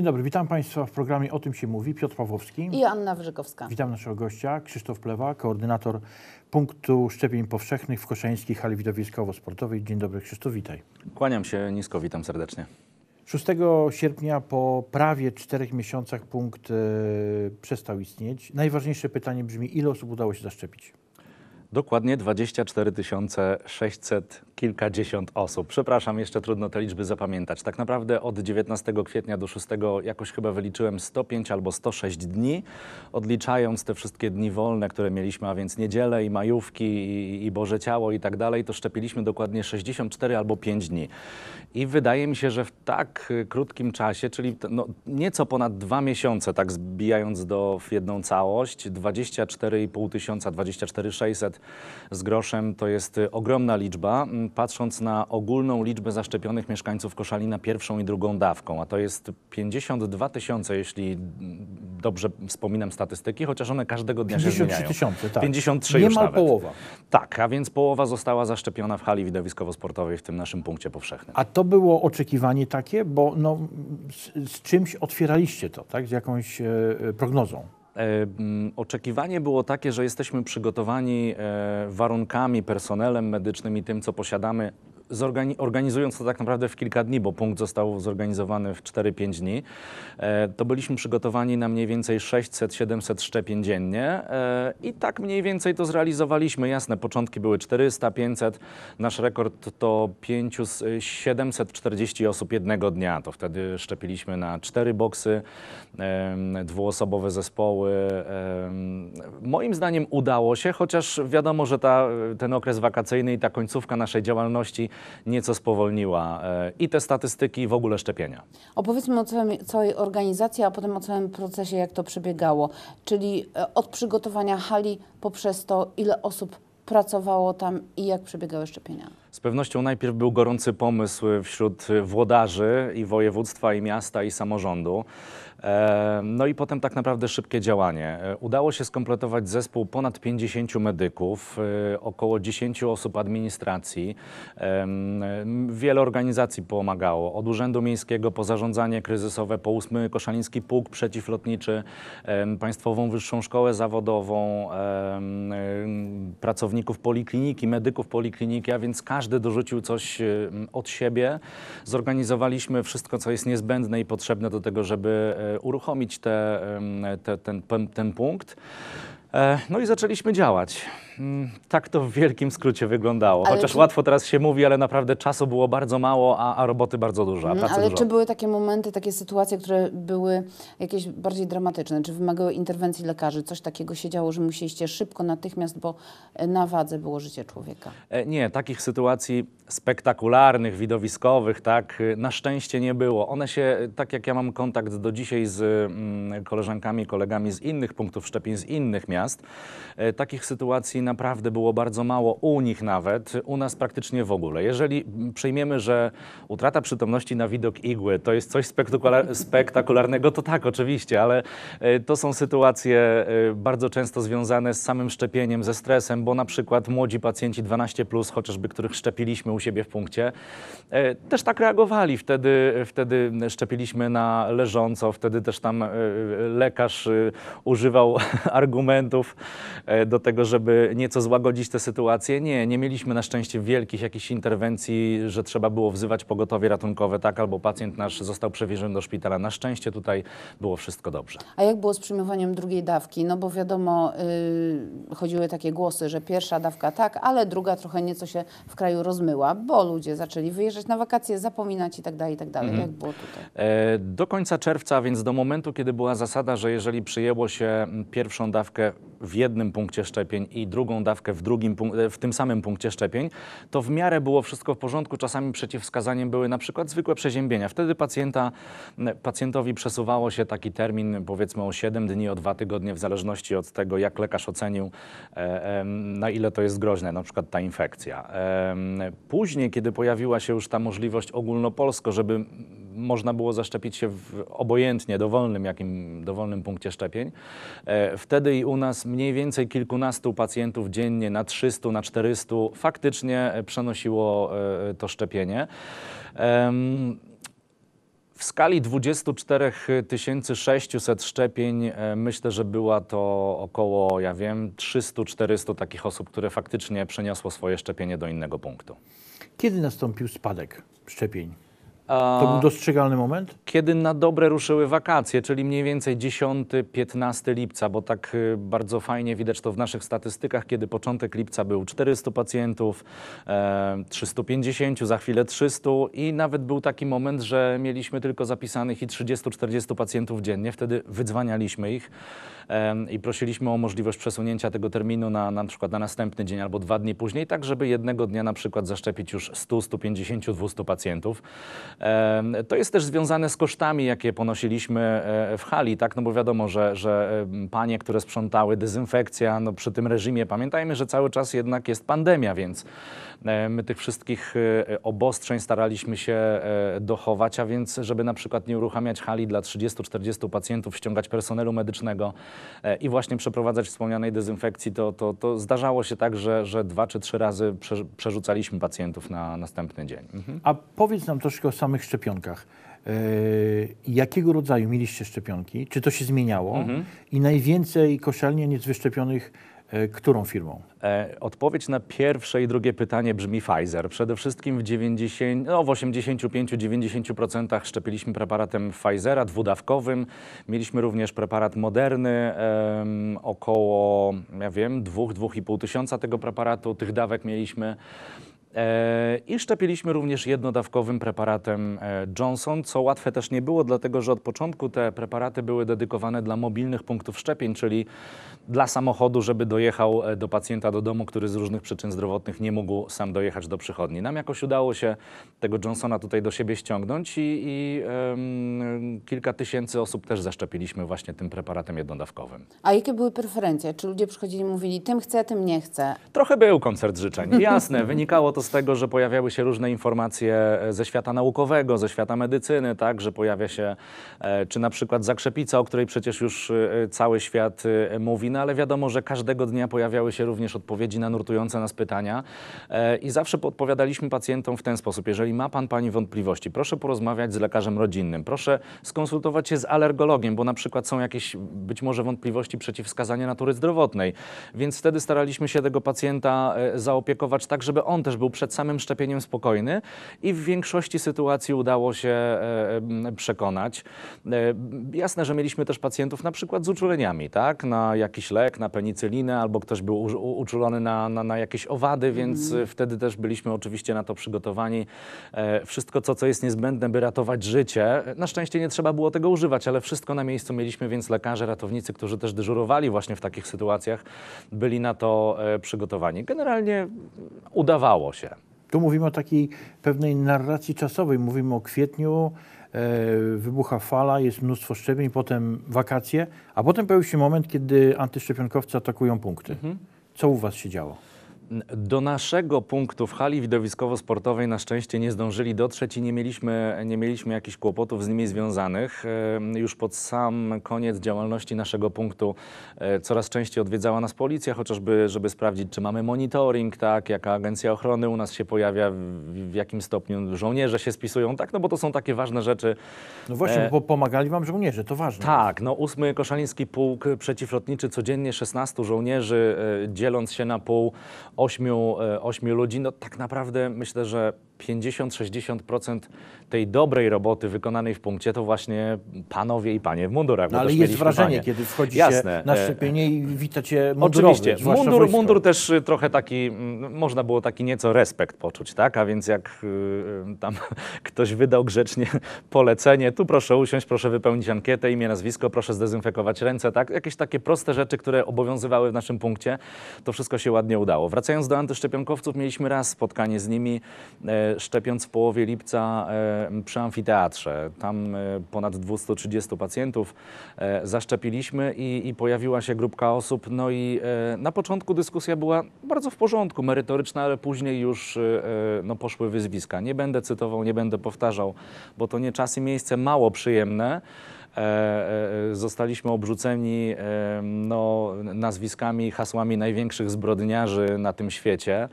Dzień dobry, witam Państwa w programie O tym się mówi. Piotr Pawłowski. I Anna Wrzykowska. Witam naszego gościa, Krzysztof Plewa, koordynator punktu szczepień powszechnych w Koszeńskiej Hali Widowiskowo-Sportowej. Dzień dobry Krzysztof, witaj. Kłaniam się nisko, witam serdecznie. 6 sierpnia po prawie 4 miesiącach punkt e, przestał istnieć. Najważniejsze pytanie brzmi, ile osób udało się zaszczepić? Dokładnie 24 600 kilkadziesiąt osób. Przepraszam, jeszcze trudno te liczby zapamiętać. Tak naprawdę od 19 kwietnia do 6 jakoś chyba wyliczyłem 105 albo 106 dni, odliczając te wszystkie dni wolne, które mieliśmy, a więc niedzielę i majówki i, i Boże Ciało i tak dalej, to szczepiliśmy dokładnie 64 albo 5 dni. I wydaje mi się, że w tak y, krótkim czasie, czyli no, nieco ponad dwa miesiące, tak zbijając do w jedną całość, 24,5 tysiąca, 24 600 z groszem to jest y, ogromna liczba patrząc na ogólną liczbę zaszczepionych mieszkańców Koszalina pierwszą i drugą dawką, a to jest 52 tysiące, jeśli dobrze wspominam statystyki, chociaż one każdego dnia się zmieniają. 000, tak. 53 tysiące, Niemal połowa. Tak, a więc połowa została zaszczepiona w hali widowiskowo-sportowej w tym naszym punkcie powszechnym. A to było oczekiwanie takie, bo no, z, z czymś otwieraliście to, tak? Z jakąś e, e prognozą. E, mm, oczekiwanie było takie, że jesteśmy przygotowani e, warunkami, personelem medycznym i tym, co posiadamy organizując to tak naprawdę w kilka dni, bo punkt został zorganizowany w 4-5 dni, e, to byliśmy przygotowani na mniej więcej 600-700 szczepień dziennie e, i tak mniej więcej to zrealizowaliśmy. Jasne, początki były 400-500, nasz rekord to 5, 740 osób jednego dnia. To wtedy szczepiliśmy na cztery boksy, dwuosobowe zespoły, moim zdaniem udało się, chociaż wiadomo, że ta, ten okres wakacyjny i ta końcówka naszej działalności nieco spowolniła e, i te statystyki, i w ogóle szczepienia. Opowiedzmy o całym, całej organizacji, a potem o całym procesie, jak to przebiegało, czyli e, od przygotowania hali poprzez to, ile osób pracowało tam i jak przebiegały szczepienia? Z pewnością najpierw był gorący pomysł wśród włodarzy i województwa, i miasta, i samorządu. No i potem tak naprawdę szybkie działanie. E, udało się skompletować zespół ponad 50 medyków, e, około 10 osób administracji. Wiele organizacji pomagało, od Urzędu Miejskiego po zarządzanie kryzysowe, po 8 Koszaliński Pułk Przeciwlotniczy, Państwową Wyższą Szkołę Zawodową, e, pracowników polikliniki, medyków polikliniki, a więc każdy dorzucił coś od siebie. Zorganizowaliśmy wszystko, co jest niezbędne i potrzebne do tego, żeby uruchomić te, te, ten, ten punkt. E, no i zaczęliśmy działać. Mm, tak to w wielkim skrócie wyglądało. Chociaż czy... łatwo teraz się mówi, ale naprawdę czasu było bardzo mało, a, a roboty bardzo dużo. Mhm, ale dużo. czy były takie momenty, takie sytuacje, które były jakieś bardziej dramatyczne? Czy wymagały interwencji lekarzy? Coś takiego się działo, że musieliście szybko, natychmiast, bo e, na wadze było życie człowieka? E, nie, takich sytuacji spektakularnych, widowiskowych, tak, na szczęście nie było. One się, tak jak ja mam kontakt do dzisiaj z mm, koleżankami, kolegami z innych punktów szczepień, z innych miast, miast. E, takich sytuacji naprawdę było bardzo mało, u nich nawet, u nas praktycznie w ogóle. Jeżeli przyjmiemy, że utrata przytomności na widok igły to jest coś spektakularnego, to tak, oczywiście, ale e, to są sytuacje e, bardzo często związane z samym szczepieniem, ze stresem, bo na przykład młodzi pacjenci 12, plus, chociażby których szczepiliśmy u siebie w punkcie, też tak reagowali. Wtedy, wtedy szczepiliśmy na leżąco, wtedy też tam lekarz używał argumentu, E, do tego, żeby nieco złagodzić tę sytuację. Nie, nie mieliśmy na szczęście wielkich jakichś interwencji, że trzeba było wzywać pogotowie ratunkowe, tak, albo pacjent nasz został przewieziony do szpitala. Na szczęście tutaj było wszystko dobrze. A jak było z przyjmowaniem drugiej dawki? No bo wiadomo, yy, chodziły takie głosy, że pierwsza dawka tak, ale druga trochę nieco się w kraju rozmyła, bo ludzie zaczęli wyjeżdżać na wakacje, zapominać i tak dalej, i tak dalej. Mhm. Jak było tutaj? E, do końca czerwca, więc do momentu, kiedy była zasada, że jeżeli przyjęło się mm, pierwszą dawkę w jednym punkcie szczepień i drugą dawkę w, drugim, e, w tym samym punkcie szczepień, to w miarę było wszystko w porządku. Czasami przeciwwskazaniem były na przykład zwykłe przeziębienia. Wtedy pacjenta, pacjentowi przesuwało się taki termin powiedzmy o 7 dni, o 2 tygodnie, w zależności od tego, jak lekarz ocenił, e, na ile to jest groźne, na przykład ta infekcja. Później, kiedy pojawiła się już ta możliwość ogólnopolsko, żeby można było zaszczepić się w obojętnie, dowolnym jakim, dowolnym punkcie szczepień. E, wtedy i u nas mniej więcej kilkunastu pacjentów dziennie na 300, na 400 faktycznie e, przenosiło e, to szczepienie. W skali 24 600 szczepień myślę, że była to około, ja wiem, 300-400 takich osób, które faktycznie przeniosło swoje szczepienie do innego punktu. Kiedy nastąpił spadek szczepień? To był dostrzegalny moment? Kiedy na dobre ruszyły wakacje, czyli mniej więcej 10-15 lipca, bo tak y, bardzo fajnie widać to w naszych statystykach, kiedy początek lipca był 400 pacjentów, 350, e, za chwilę 300 i nawet był taki moment, że mieliśmy tylko zapisanych i 30-40 pacjentów dziennie, wtedy wydzwanialiśmy ich i prosiliśmy o możliwość przesunięcia tego terminu na, na przykład na następny dzień albo dwa dni później, tak żeby jednego dnia na przykład zaszczepić już 100, 150, 200 pacjentów. To jest też związane z kosztami, jakie ponosiliśmy e, w hali, tak, no bo wiadomo, że, że panie, które sprzątały, dezynfekcja, no przy tym reżimie, pamiętajmy, że cały czas jednak jest pandemia, więc E, my tych wszystkich e, obostrzeń staraliśmy się e, dochować, a więc żeby na przykład nie uruchamiać hali dla 30-40 pacjentów, ściągać personelu medycznego i właśnie przeprowadzać wspomnianej dezynfekcji, to, to, to zdarzało się tak, że, że dwa czy trzy razy przerzucaliśmy pacjentów na następny dzień. Mhm. A powiedz nam troszkę o samych szczepionkach. jakiego rodzaju mieliście szczepionki, czy to się zmieniało mhm. i najwięcej koszalnie niezwyszczepionych E, którą firmą? E, odpowiedź na pierwsze i drugie pytanie brzmi Pfizer. Przede wszystkim w, no w 85-90% szczepiliśmy preparatem Pfizera dwudawkowym. Mieliśmy również preparat moderny, um, około, ja wiem, 2-2,5 tysiąca tego preparatu. Tych dawek mieliśmy. E, I szczepiliśmy również jednodawkowym preparatem e, Johnson, co łatwe też nie było, dlatego że od początku te preparaty były dedykowane dla mobilnych punktów szczepień, czyli dla samochodu, żeby dojechał e, do pacjenta do domu, który z różnych przyczyn zdrowotnych nie mógł sam dojechać do przychodni. Nam jakoś udało się tego Johnsona tutaj do siebie ściągnąć i, i ym, kilka tysięcy osób też zaszczepiliśmy właśnie tym preparatem jednodawkowym. A jakie były preferencje? Czy ludzie przychodzili i mówili tym chcę, tym nie chcę? Trochę był koncert życzeń, jasne, wynikało to to z tego, że pojawiały się różne informacje e, ze świata naukowego, ze świata medycyny, tak, że pojawia się e, czy na przykład zakrzepica, o której przecież już e, cały świat mówi, no ale wiadomo, że każdego dnia pojawiały się również odpowiedzi na nurtujące nas pytania i zawsze podpowiadaliśmy pacjentom w ten sposób, jeżeli ma pan pani wątpliwości, proszę porozmawiać z lekarzem rodzinnym, proszę skonsultować się z alergologiem, bo na przykład są jakieś być może wątpliwości przeciwwskazania natury zdrowotnej, więc wtedy staraliśmy się tego pacjenta zaopiekować tak, żeby on też był przed samym szczepieniem spokojny i w większości sytuacji udało się e, e, przekonać. E, jasne, że mieliśmy też pacjentów na przykład z uczuleniami, tak? Na jakiś lek, na penicylinę, albo ktoś był uczulony na, na, na jakieś owady, więc mm. wtedy też byliśmy oczywiście na to przygotowani. Wszystko, co, co jest niezbędne, by ratować życie. Na szczęście nie trzeba było tego używać, ale wszystko na miejscu mieliśmy, więc lekarze, ratownicy, którzy też dyżurowali właśnie w takich sytuacjach, byli na to przygotowani. Generalnie udawało się się. Tu mówimy o takiej pewnej narracji czasowej. Mówimy o kwietniu, e, wybucha fala, jest mnóstwo szczepień, potem wakacje, a potem pojawił się moment, kiedy antyszczepionkowcy atakują punkty. Mhm. Co u Was się działo? Do naszego punktu w hali widowiskowo-sportowej na szczęście nie zdążyli dotrzeć i nie mieliśmy, nie mieliśmy jakichś kłopotów z nimi związanych. Już pod sam koniec działalności naszego punktu e, coraz częściej odwiedzała nas policja, chociażby żeby sprawdzić, czy mamy monitoring, tak, jaka agencja ochrony u nas się pojawia, w jakim stopniu żołnierze się spisują, tak, no bo to są takie ważne rzeczy. No właśnie, e, bo pomagali wam żołnierze, to ważne. Tak, no 8 Koszaliński Pułk Przeciwlotniczy codziennie 16 żołnierzy, e, dzieląc się na pół ośmiu, e, ośmiu ludzi, no tak naprawdę myślę, że 50-60% tej dobrej roboty wykonanej w punkcie to właśnie panowie i panie w mundurach. No, ale jest wrażenie, panie. kiedy wchodzi Jasne. na szczepienie i witacie mundurowy. Oczywiście. Mundur, mundur też y, trochę taki, mm, można było taki nieco respekt poczuć, tak? A więc jak y, y, tam ktoś wydał grzecznie polecenie, tu proszę usiąść, proszę wypełnić ankietę, imię, nazwisko, proszę zdezynfekować ręce, tak? Jakieś takie proste rzeczy, które obowiązywały w naszym punkcie, to wszystko się ładnie udało. Wracając do antyszczepionkowców, mieliśmy raz spotkanie z nimi, e, szczepiąc w połowie lipca e, przy amfiteatrze. Tam e, ponad 230 pacjentów e, zaszczepiliśmy i, i pojawiła się grupka osób. No i na początku dyskusja była bardzo w porządku, merytoryczna, ale później już no, poszły wyzwiska. Nie będę cytował, nie będę powtarzał, bo to nie czas i miejsce mało przyjemne zostaliśmy obrzuceni no, nazwiskami, hasłami największych zbrodniarzy na tym świecie,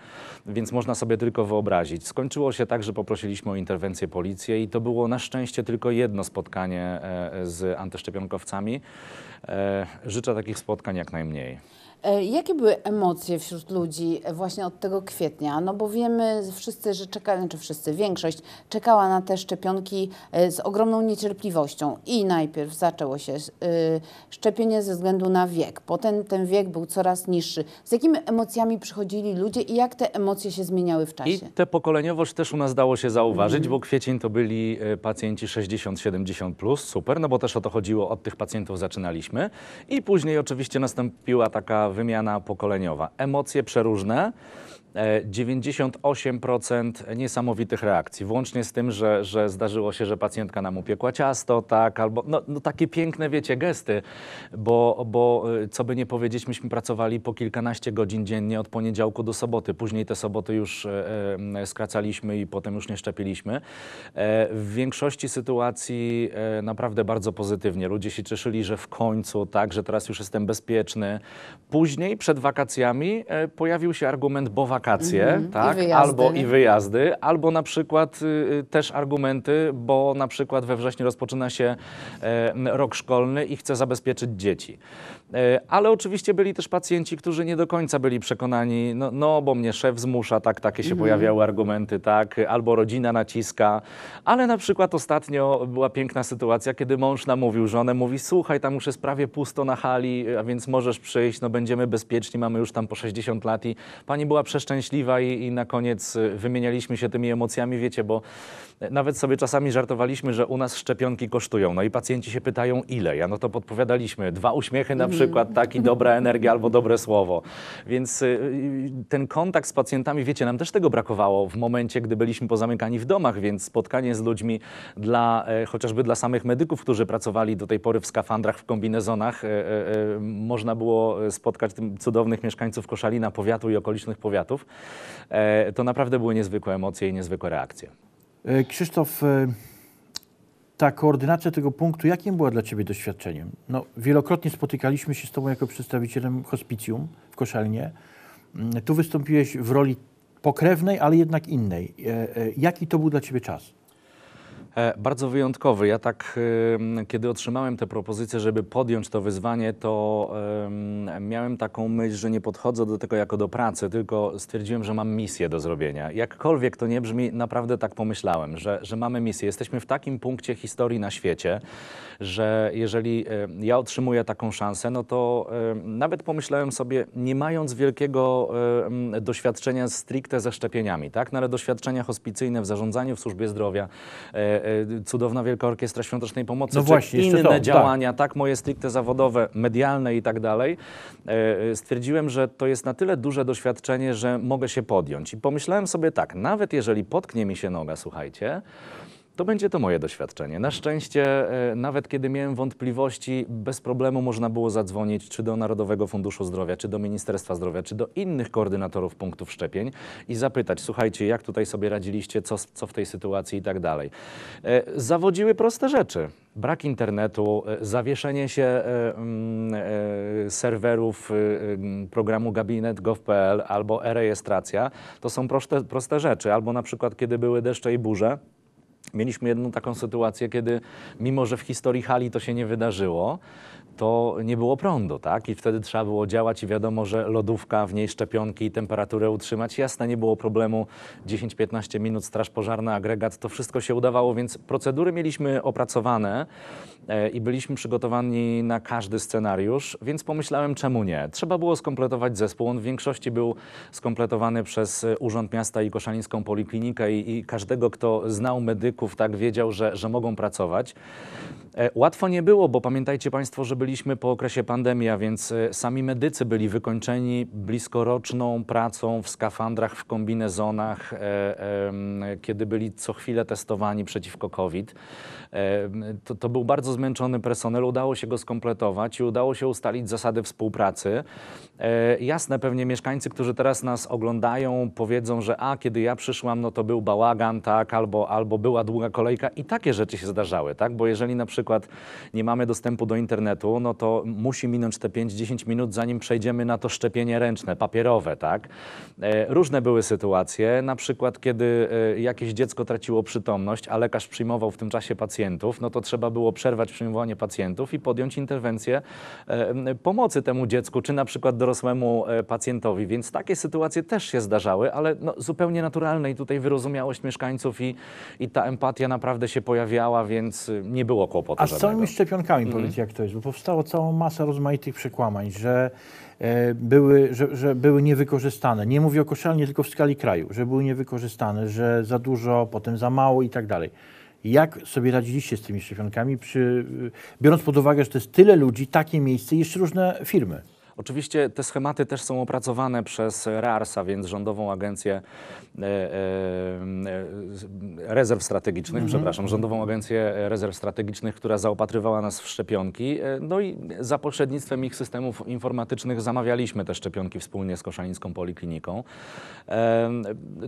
więc można sobie tylko wyobrazić. Skończyło się tak, że poprosiliśmy o interwencję policji i to było na szczęście tylko jedno spotkanie e, z antyszczepionkowcami. E, życzę takich spotkań jak najmniej. E, jakie były emocje wśród ludzi e, właśnie od tego kwietnia? No bo wiemy wszyscy, że czekają, znaczy wszyscy, większość czekała na te szczepionki e, z ogromną niecierpliwością i najpierw zaczęło się szczepienie ze względu na wiek. Potem ten wiek był coraz niższy. Z jakimi emocjami przychodzili ludzie i jak te emocje się zmieniały w czasie? I te pokoleniowość też u nas dało się zauważyć, mm bo kwiecień to byli pacjenci 60-70+, plus, super, no bo też o to chodziło, od tych pacjentów zaczynaliśmy. I później oczywiście nastąpiła taka wymiana pokoleniowa. Emocje przeróżne. 98% e, niesamowitych reakcji, włącznie z tym, że, że zdarzyło się, że pacjentka nam upiekła ciasto, tak, albo no, no takie piękne, wiecie, gesty, bo, bo e, co by nie powiedzieć, myśmy pracowali po kilkanaście godzin dziennie od poniedziałku do soboty, później te soboty już e, e, skracaliśmy i potem już nie szczepiliśmy. E, w większości sytuacji e, naprawdę bardzo pozytywnie, ludzie się cieszyli, że w końcu, tak, że teraz już jestem bezpieczny. Później, przed wakacjami, pojawił się argument bo Bowak wakacje, mm -hmm. tak? I albo i wyjazdy, albo na przykład y, y, też argumenty, bo na przykład we wrześniu rozpoczyna się y, rok szkolny i chce zabezpieczyć dzieci. Y, ale oczywiście byli też pacjenci, którzy nie do końca byli przekonani, no, no bo mnie szef zmusza, tak, takie się mm -hmm. pojawiały argumenty, tak, albo rodzina naciska, ale na przykład ostatnio była piękna sytuacja, kiedy mąż namówił żonę, mówi słuchaj, tam już jest prawie pusto na hali, a więc możesz przyjść, no będziemy bezpieczni, mamy już tam po 60 lat i pani była przeszczęśliwa, szczęśliwa i, i na koniec y, wymienialiśmy się tymi emocjami, wiecie, bo e, nawet sobie czasami żartowaliśmy, że u nas szczepionki kosztują. No i pacjenci się pytają, ile? Ja no to podpowiadaliśmy, dwa uśmiechy na mhm. przykład, tak i dobra energia albo dobre słowo. Więc y, y, ten kontakt z pacjentami, wiecie, nam też tego brakowało w momencie, gdy byliśmy pozamykani w domach, więc spotkanie z ludźmi dla, e, chociażby dla samych medyków, którzy pracowali do tej pory w skafandrach, w kombinezonach, e, można było spotkać cudownych mieszkańców Koszalina, powiatu i okolicznych powiatów. E, to naprawdę były niezwykłe emocje i niezwykłe reakcje. E, Krzysztof, e, ta koordynacja tego punktu, jakim była dla Ciebie doświadczeniem? No, wielokrotnie spotykaliśmy się z Tobą jako przedstawicielem hospicjum w Koszalnie. Mm, tu wystąpiłeś w roli pokrewnej, ale jednak innej. Jaki to był dla Ciebie czas? E, bardzo wyjątkowy. Ja tak, kiedy otrzymałem tę propozycję, żeby podjąć to wyzwanie, to miałem taką myśl, że nie podchodzę do tego jako do pracy, tylko stwierdziłem, że mam misję do zrobienia. Jakkolwiek to nie brzmi, naprawdę tak pomyślałem, że, że mamy misję. Jesteśmy w takim punkcie historii na świecie, że jeżeli e, ja otrzymuję taką szansę, no to nawet pomyślałem sobie, nie mając wielkiego doświadczenia stricte ze szczepieniami, tak? No ale doświadczenia hospicyjne w zarządzaniu w służbie zdrowia, e, E, cudowna Wielka Orkiestra Świątecznej Pomocy, no czy właśnie, inne to, działania, tak. tak. moje stricte zawodowe, medialne i tak dalej, e, e, stwierdziłem, że to jest na tyle duże doświadczenie, że mogę się podjąć. I pomyślałem sobie tak, nawet jeżeli potknie mi się noga, słuchajcie, to będzie to moje doświadczenie. Na szczęście, e, nawet kiedy miałem wątpliwości, bez problemu można było zadzwonić czy do Narodowego Funduszu Zdrowia, czy do Ministerstwa Zdrowia, czy do innych koordynatorów punktów szczepień i zapytać, słuchajcie, jak tutaj sobie radziliście, co, co w tej sytuacji i tak dalej. E, zawodziły proste rzeczy brak internetu, e, zawieszenie się mm, serwerów programu gabinet.gov.pl albo e-rejestracja, to są proste, proste rzeczy. Albo na przykład, kiedy były deszcze i burze, Mieliśmy jedną taką sytuację, kiedy mimo, że w historii hali to się nie wydarzyło, to nie było prądu, tak? I wtedy trzeba było działać i wiadomo, że lodówka, w niej szczepionki i temperaturę utrzymać. Jasne, nie było problemu. 10-15 minut, straż pożarna, agregat, to wszystko się udawało, więc procedury mieliśmy opracowane. E, i byliśmy przygotowani na każdy scenariusz, więc pomyślałem, czemu nie? Trzeba było skompletować zespół. On w większości był skompletowany przez e, Urząd Miasta i Koszalińską Poliklinikę i, i każdego, kto znał medyków, tak wiedział, że, że mogą pracować. E, łatwo nie było, bo pamiętajcie Państwo, że byliśmy po okresie pandemii, a więc sami medycy byli wykończeni bliskoroczną pracą w skafandrach, w kombinezonach, kiedy byli co chwilę testowani przeciwko COVID. To, to był bardzo zmęczony personel, udało się go skompletować i udało się ustalić zasady współpracy. E, jasne, pewnie mieszkańcy, którzy teraz nas oglądają, powiedzą, że a kiedy ja przyszłam, no to był bałagan, tak, albo, albo była długa kolejka i takie rzeczy się zdarzały, tak? Bo jeżeli na przykład nie mamy dostępu do internetu, no to musi minąć te 5-10 minut, zanim przejdziemy na to szczepienie ręczne, papierowe, tak? E, różne były sytuacje, na przykład kiedy e, jakieś dziecko traciło przytomność, a lekarz przyjmował w tym czasie pacjentów, no to trzeba było przerwać przyjmowanie pacjentów i podjąć interwencję pomocy temu dziecku, czy na przykład do dorosłemu e, pacjentowi, więc takie sytuacje też się zdarzały, ale no, zupełnie naturalne i tutaj wyrozumiałość mieszkańców i, i ta empatia naprawdę się pojawiała, więc y, nie było kłopotu. A z żadnego. całymi szczepionkami mm powiedz jak to jest, bo powstało całą masę rozmaitych przekłamań, że e, były, że, że, były niewykorzystane. Nie mówię o koszalnie, tylko w skali kraju, że były niewykorzystane, że za dużo, potem za mało i tak dalej. Jak sobie radziliście z tymi szczepionkami, przy, y, biorąc pod uwagę, że to jest tyle ludzi, takie miejsce i jeszcze różne firmy? Oczywiście te schematy też są opracowane przez RARS-a, więc Rządową Agencję e, e, e, Rezerw Strategicznych, mhm. przepraszam, Rządową Agencję Rezerw Strategicznych, która zaopatrywała nas w szczepionki. No i za pośrednictwem ich systemów informatycznych zamawialiśmy te szczepionki wspólnie z Koszalińską Polikliniką.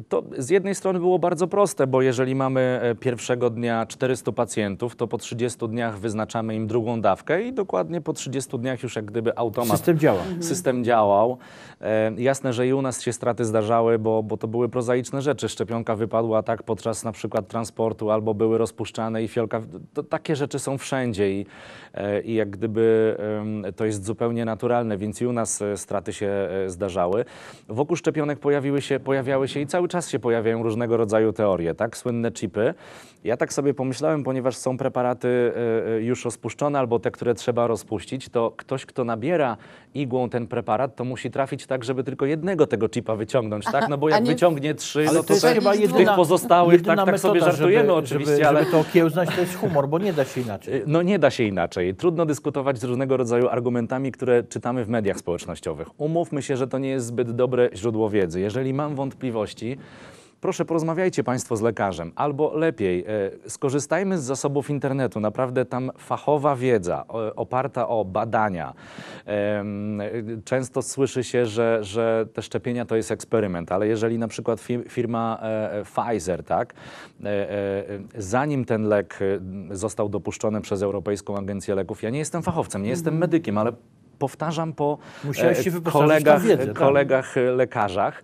To z jednej strony było bardzo proste, bo jeżeli mamy pierwszego dnia 400 pacjentów, to po 30 dniach wyznaczamy im drugą dawkę i dokładnie po 30 dniach już jak gdyby automat System działa działa. Mhm. system działał. E, jasne, że i u nas się straty zdarzały, bo, bo to były prozaiczne rzeczy. Szczepionka wypadła tak podczas na przykład transportu, albo były rozpuszczane i fiolka. To, takie rzeczy są wszędzie i, e, i jak gdyby e, to jest zupełnie naturalne, więc i u nas e, straty się e, zdarzały. Wokół szczepionek pojawiły się, pojawiały się i cały czas się pojawiają różnego rodzaju teorie, tak? Słynne chipy. Ja tak sobie pomyślałem, ponieważ są preparaty e, już rozpuszczone albo te, które trzeba rozpuścić, to ktoś, kto nabiera i igłą ten preparat, to musi trafić tak, żeby tylko jednego tego chipa wyciągnąć, tak? No bo jak nie... wyciągnie trzy, ale no to, to jest chyba jedyna, tych pozostałych, tak, tak sobie żartujemy żeby, oczywiście, żeby, ale... Żeby to okiełznać to jest humor, bo nie da się inaczej. No nie da się inaczej. Trudno dyskutować z różnego rodzaju argumentami, które czytamy w mediach społecznościowych. Umówmy się, że to nie jest zbyt dobre źródło wiedzy. Jeżeli mam wątpliwości, proszę porozmawiajcie Państwo z lekarzem, albo lepiej, e, skorzystajmy z zasobów internetu. Naprawdę tam fachowa wiedza oparta o badania. E, często słyszy się, że, że te szczepienia to jest eksperyment, ale jeżeli na przykład firma e, Pfizer, tak, zanim ten lek został dopuszczony przez Europejską Agencję Leków, ja nie jestem fachowcem, nie jestem mhm. medykiem, ale powtarzam po kolegach, wiedzę, tak. kolegach lekarzach.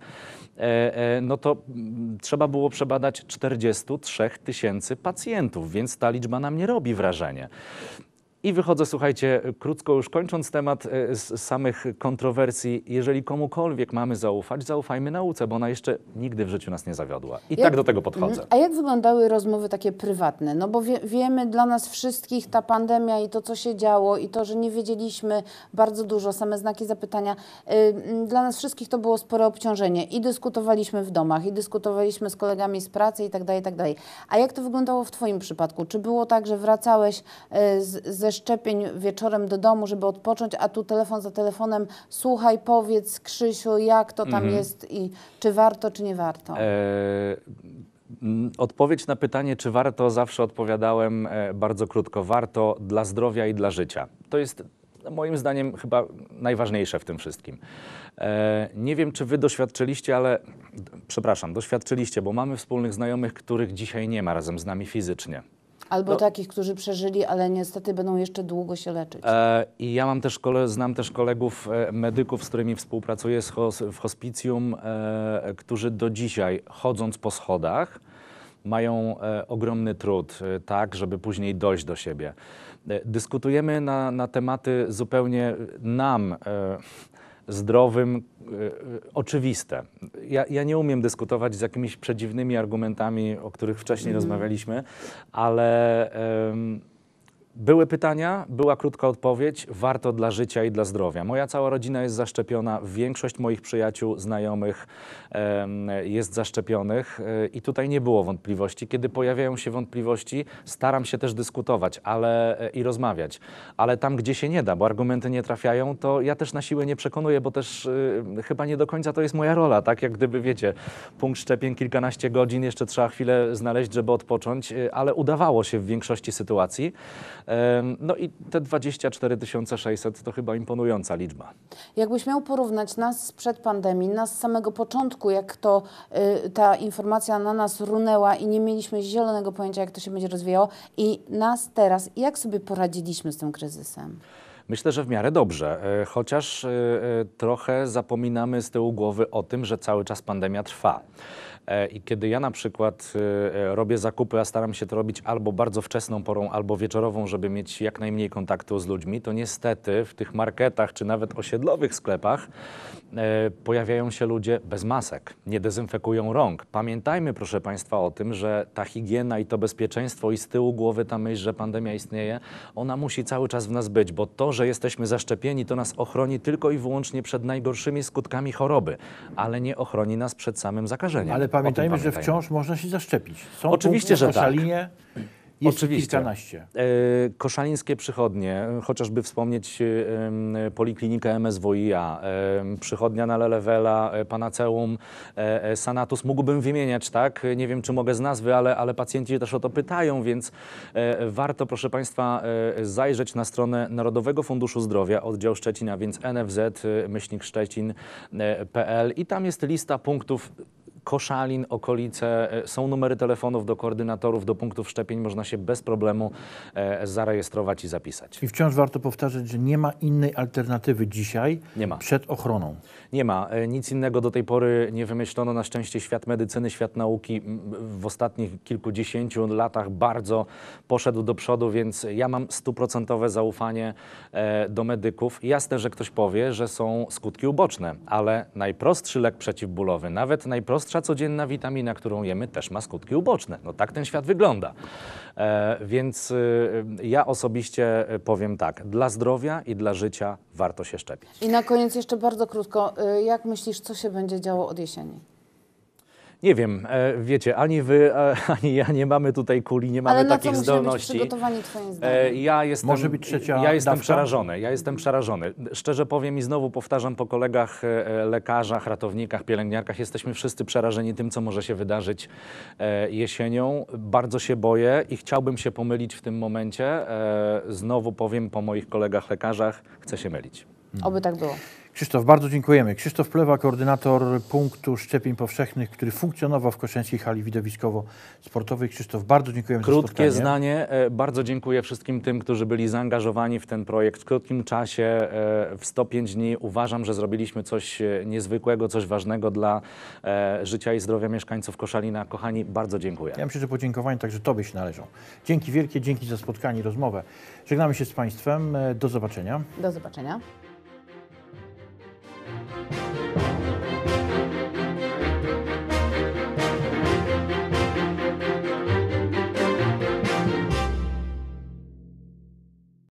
E, e, no to mm, trzeba było przebadać 43 tysięcy pacjentów, więc ta liczba nam nie robi wrażenie. I wychodzę, słuchajcie, krótko już kończąc temat e, z samych kontrowersji. Jeżeli komukolwiek mamy zaufać, zaufajmy nauce, bo ona jeszcze nigdy w życiu nas nie zawiodła. I tak jak, tak do tego podchodzę. Mhm. A jak wyglądały rozmowy takie prywatne? No bo wie, wiemy, dla nas wszystkich ta pandemia i to, co się działo i to, że nie wiedzieliśmy bardzo dużo, same znaki zapytania, dla nas wszystkich to było spore obciążenie. I dyskutowaliśmy w domach, i dyskutowaliśmy z kolegami z pracy i tak dalej, i tak dalej. A jak to wyglądało w Twoim przypadku? Czy było tak, że wracałeś e, z ze szczepień wieczorem do domu, żeby odpocząć, a tu telefon za telefonem, słuchaj, powiedz Krzysiu, jak to tam mhm. jest i czy warto, czy nie warto? E mm, Odpowiedź na pytanie, czy warto, zawsze odpowiadałem e, bardzo krótko. Warto dla zdrowia i dla życia. To jest moim zdaniem chyba najważniejsze w tym wszystkim. E, nie wiem, czy wy doświadczyliście, ale przepraszam, doświadczyliście, bo mamy wspólnych znajomych, których dzisiaj nie ma razem z nami fizycznie. Albo no. takich, którzy przeżyli, ale niestety będą jeszcze długo się leczyć. E, I ja mam też kole, znam też kolegów e, medyków, z którymi współpracuję z hos, w hospicjum, e, którzy do dzisiaj chodząc po schodach mają e, ogromny trud, e, tak, żeby później dojść do siebie. E, dyskutujemy na, na tematy zupełnie nam zdrowym e, e, oczywiste. Ja, ja, nie umiem dyskutować z jakimiś przedziwnymi argumentami, o których wcześniej mm. rozmawialiśmy, ale. Były pytania, była krótka odpowiedź. Warto dla życia i dla zdrowia. Moja cała rodzina jest zaszczepiona, większość moich przyjaciół, znajomych jest zaszczepionych e, i tutaj nie było wątpliwości. Kiedy pojawiają się wątpliwości, staram się też dyskutować ale, e, i rozmawiać, ale tam, gdzie się nie da, bo argumenty nie trafiają, to ja też na siłę nie przekonuję, bo też e, chyba nie do końca to jest moja rola. Tak jak gdyby, wiecie, punkt szczepień kilkanaście godzin, jeszcze trzeba chwilę znaleźć, żeby odpocząć, ale udawało się w większości sytuacji. No i te 24 600 to chyba imponująca liczba. Jakbyś miał porównać nas sprzed pandemii, nas z samego początku, jak to y, ta informacja na nas runęła i nie mieliśmy zielonego pojęcia, jak to się będzie rozwijało, i nas teraz, jak sobie poradziliśmy z tym kryzysem? Myślę, że w miarę dobrze, e, chociaż e, e, trochę zapominamy z tyłu głowy o tym, że cały czas pandemia trwa. I kiedy ja na przykład robię zakupy, a staram się to robić albo bardzo wczesną porą, albo wieczorową, żeby mieć jak najmniej kontaktu z ludźmi, to niestety w tych marketach czy nawet osiedlowych sklepach pojawiają się ludzie bez masek, nie dezynfekują rąk. Pamiętajmy, proszę Państwa, o tym, że ta higiena i to bezpieczeństwo i z tyłu głowy ta myśl, że pandemia istnieje, ona musi cały czas w nas być, bo to, że jesteśmy zaszczepieni, to nas ochroni tylko i wyłącznie przed najgorszymi skutkami choroby, ale nie ochroni nas przed samym zakażeniem. Ale pamiętajmy, pamiętajmy. że wciąż można się zaszczepić. Są Oczywiście, że tak. Jest Oczywiście. kilkanaście. E, Koszalińskie przychodnie, chociażby wspomnieć e, Poliklinikę MSWiA, e, przychodnia na Lelewela, Panaceum, Sanatus. Mógłbym wymieniać, tak? Nie wiem, czy mogę z nazwy, ale, ale pacjenci też o to pytają, więc warto, proszę Państwa, zajrzeć na stronę Narodowego Funduszu Zdrowia, oddział Szczecina, więc nfz-szczecin.pl i tam jest lista punktów Koszalin, okolice. E, są numery telefonów do koordynatorów, do punktów szczepień. Można się bez problemu e, zarejestrować i zapisać. I wciąż warto powtarzać, że nie ma innej alternatywy dzisiaj nie ma. przed ochroną. Nie ma. E, nic innego do tej pory nie wymyślono. Na szczęście świat medycyny, świat nauki w ostatnich kilkudziesięciu latach bardzo poszedł do przodu, więc ja mam stuprocentowe zaufanie do medyków. Jasne, że ktoś powie, że są skutki uboczne, ale najprostszy lek przeciwbólowy, nawet najprostszy zwłaszcza codzienna witamina, którą jemy, też ma skutki uboczne. No tak ten świat wygląda. E, więc y, ja osobiście y, powiem tak, dla zdrowia i dla życia warto się szczepić. I na koniec jeszcze bardzo krótko, y, jak myślisz, co się będzie działo od jesieni? Nie wiem, e, wiecie, ani wy, e, ani ja nie mamy tutaj kuli, nie mamy Ale takich na co zdolności. Być przygotowani twoim e, zdaniem? Ja jestem, Może być trzecia Ja jestem dawka? przerażony, ja jestem przerażony. Szczerze powiem i znowu powtarzam po kolegach lekarzach, ratownikach, pielęgniarkach, jesteśmy wszyscy przerażeni tym, co może się wydarzyć jesienią. Bardzo się boję i chciałbym się pomylić w tym momencie. Znowu powiem po moich kolegach lekarzach, chcę się mylić. Oby tak było. Krzysztof, bardzo dziękujemy. Krzysztof Plewa, koordynator punktu szczepień powszechnych, który funkcjonował w Koszęskiej Hali Widowiskowo-Sportowej. Krzysztof, bardzo dziękujemy Krótkie za zdanie. E, bardzo dziękuję wszystkim tym, którzy byli zaangażowani w ten projekt w krótkim czasie, e, w 105 dni. Uważam, że zrobiliśmy coś e, niezwykłego, coś ważnego dla życia i zdrowia mieszkańców Koszalina. Kochani, bardzo dziękuję. Ja myślę, że podziękowania także Tobie się należą. Dzięki wielkie, dzięki za spotkanie i rozmowę. Żegnamy się z Państwem. Do zobaczenia. Do zobaczenia.